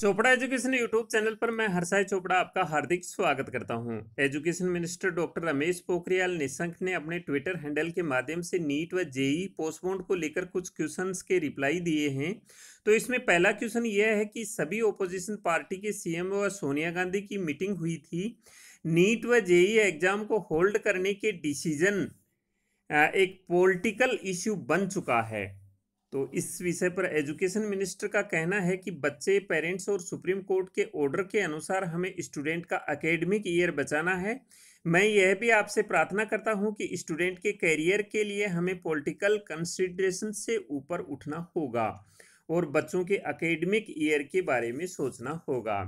Chopra education YouTube channel पर मैं हरसाई चोपड़ा आपका हार्दिक स्वागत करता हूं। Education minister doctor Ramesh Pokhriyal Nishank ने अपने ट्विटर हैंडल के माध्यम से नीट व जेई पोस्टपोन्ड को लेकर कुछ क्वेश्चंस के रिप्लाई दिए हैं तो इसमें पहला क्वेश्चन यह है कि सभी ओपोजिशन पार्टी के सी व सोनिया गांधी की मीटिंग हुई थी नीट व जेई एग्जाम को होल्ड करने के डिसीजन एक पोलिटिकल इश्यू बन चुका है तो इस विषय पर एजुकेशन मिनिस्टर का कहना है कि बच्चे पेरेंट्स और सुप्रीम कोर्ट के ऑर्डर के अनुसार हमें स्टूडेंट का अकेडमिक ईयर बचाना है मैं यह भी आपसे प्रार्थना करता हूं कि स्टूडेंट के करियर के लिए हमें पॉलिटिकल कंसिड्रेशन से ऊपर उठना होगा और बच्चों के अकेडमिक ईयर के बारे में सोचना होगा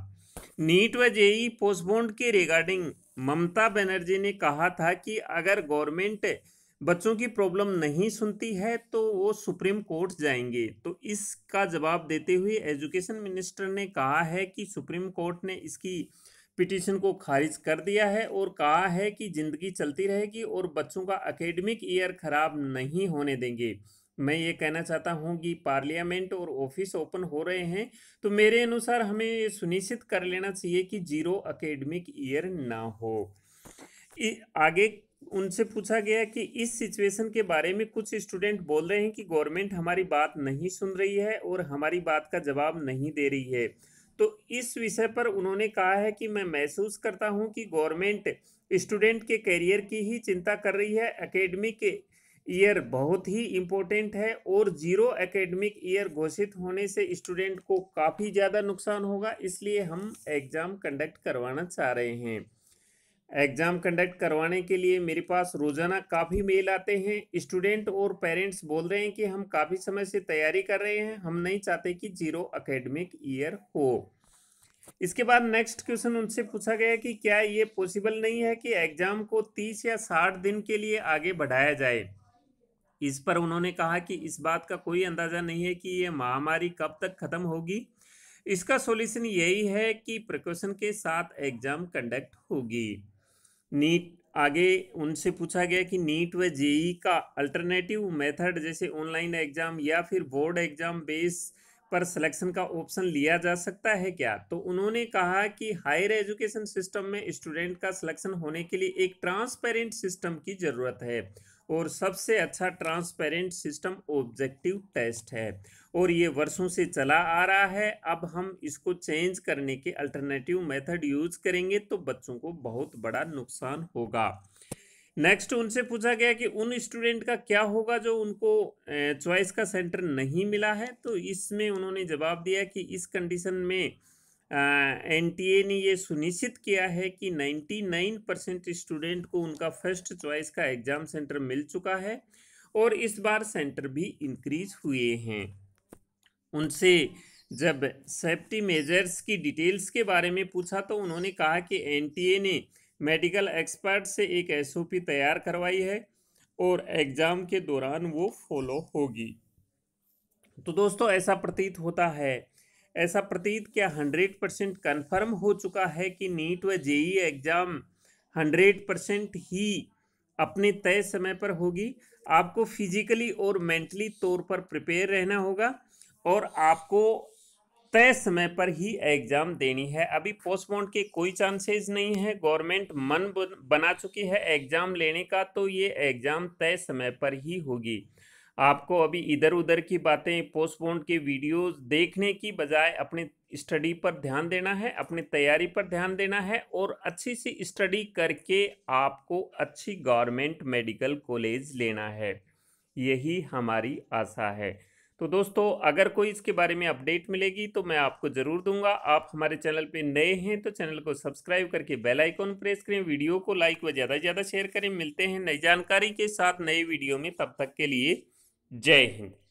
नीट व जेई पोस्टबोन्ड के रिगार्डिंग ममता बनर्जी ने कहा था कि अगर गवर्नमेंट बच्चों की प्रॉब्लम नहीं सुनती है तो वो सुप्रीम कोर्ट जाएंगे तो इसका जवाब देते हुए एजुकेशन मिनिस्टर ने कहा है कि सुप्रीम कोर्ट ने इसकी पिटीशन को खारिज कर दिया है और कहा है कि ज़िंदगी चलती रहेगी और बच्चों का अकेडमिक ईयर ख़राब नहीं होने देंगे मैं ये कहना चाहता हूँ कि पार्लियामेंट और ऑफिस ओपन हो रहे हैं तो मेरे अनुसार हमें ये सुनिश्चित कर लेना चाहिए कि जीरो अकेडमिक ईयर ना हो आगे उनसे पूछा गया कि इस सिचुएशन के बारे में कुछ स्टूडेंट बोल रहे हैं कि गवर्नमेंट हमारी बात नहीं सुन रही है और हमारी बात का जवाब नहीं दे रही है तो इस विषय पर उन्होंने कहा है कि मैं महसूस करता हूं कि गवर्नमेंट स्टूडेंट के करियर की ही चिंता कर रही है एकेडमिक ईयर बहुत ही इम्पोर्टेंट है और जीरो एकेडमिक ईयर घोषित होने से स्टूडेंट को काफ़ी ज़्यादा नुकसान होगा इसलिए हम एग्ज़ाम कंडक्ट करवाना चाह रहे हैं एग्ज़ाम कंडक्ट करवाने के लिए मेरे पास रोज़ाना काफ़ी मेल आते हैं स्टूडेंट और पेरेंट्स बोल रहे हैं कि हम काफ़ी समय से तैयारी कर रहे हैं हम नहीं चाहते कि जीरो अकेडमिक ईयर हो इसके बाद नेक्स्ट क्वेश्चन उनसे पूछा गया कि क्या ये पॉसिबल नहीं है कि एग्ज़ाम को तीस या साठ दिन के लिए आगे बढ़ाया जाए इस पर उन्होंने कहा कि इस बात का कोई अंदाज़ा नहीं है कि ये महामारी कब तक ख़त्म होगी इसका सॉल्यूशन यही है कि प्रिकॉशन के साथ एग्ज़ाम कंडक्ट होगी नीट आगे उनसे पूछा गया कि नीट व जेई का अल्टरनेटिव मेथड जैसे ऑनलाइन एग्जाम या फिर बोर्ड एग्जाम बेस पर सिलेक्शन का ऑप्शन लिया जा सकता है क्या तो उन्होंने कहा कि हायर एजुकेशन सिस्टम में स्टूडेंट का सिलेक्शन होने के लिए एक ट्रांसपेरेंट सिस्टम की ज़रूरत है और सबसे अच्छा ट्रांसपेरेंट सिस्टम ऑब्जेक्टिव टेस्ट है और ये वर्षों से चला आ रहा है अब हम इसको चेंज करने के अल्टरनेटिव मेथड यूज करेंगे तो बच्चों को बहुत बड़ा नुकसान होगा नेक्स्ट उनसे पूछा गया कि उन स्टूडेंट का क्या होगा जो उनको चॉइस का सेंटर नहीं मिला है तो इसमें उन्होंने जवाब दिया कि इस कंडीशन में एनटीए ने ये सुनिश्चित किया है कि 99 परसेंट स्टूडेंट को उनका फर्स्ट चॉइस का एग्ज़ाम सेंटर मिल चुका है और इस बार सेंटर भी इंक्रीज हुए हैं उनसे जब सेफ्टी मेजर्स की डिटेल्स के बारे में पूछा तो उन्होंने कहा कि एनटीए ने मेडिकल एक्सपर्ट से एक एसओपी तैयार करवाई है और एग्ज़ाम के दौरान वो फॉलो होगी तो दोस्तों ऐसा प्रतीत होता है ऐसा प्रतीत क्या हंड्रेड परसेंट कन्फर्म हो चुका है कि नीट व जेई एग्ज़ाम हंड्रेड परसेंट ही अपने तय समय पर होगी आपको फिजिकली और मेंटली तौर पर प्रिपेयर रहना होगा और आपको तय समय पर ही एग्ज़ाम देनी है अभी पोस्टपोन के कोई चांसेस नहीं है गवर्नमेंट मन बना चुकी है एग्ज़ाम लेने का तो ये एग्ज़ाम तय समय पर ही होगी आपको अभी इधर उधर की बातें पोस्टपोन्ड के वीडियोस देखने की बजाय अपने स्टडी पर ध्यान देना है अपनी तैयारी पर ध्यान देना है और अच्छी सी स्टडी करके आपको अच्छी गवर्नमेंट मेडिकल कॉलेज लेना है यही हमारी आशा है तो दोस्तों अगर कोई इसके बारे में अपडेट मिलेगी तो मैं आपको ज़रूर दूंगा आप हमारे चैनल पे नए हैं तो चैनल को सब्सक्राइब करके बेल आइकॉन प्रेस करें वीडियो को लाइक व ज़्यादा से ज़्यादा शेयर करें मिलते हैं नई जानकारी के साथ नए वीडियो में तब तक के लिए जय हिंद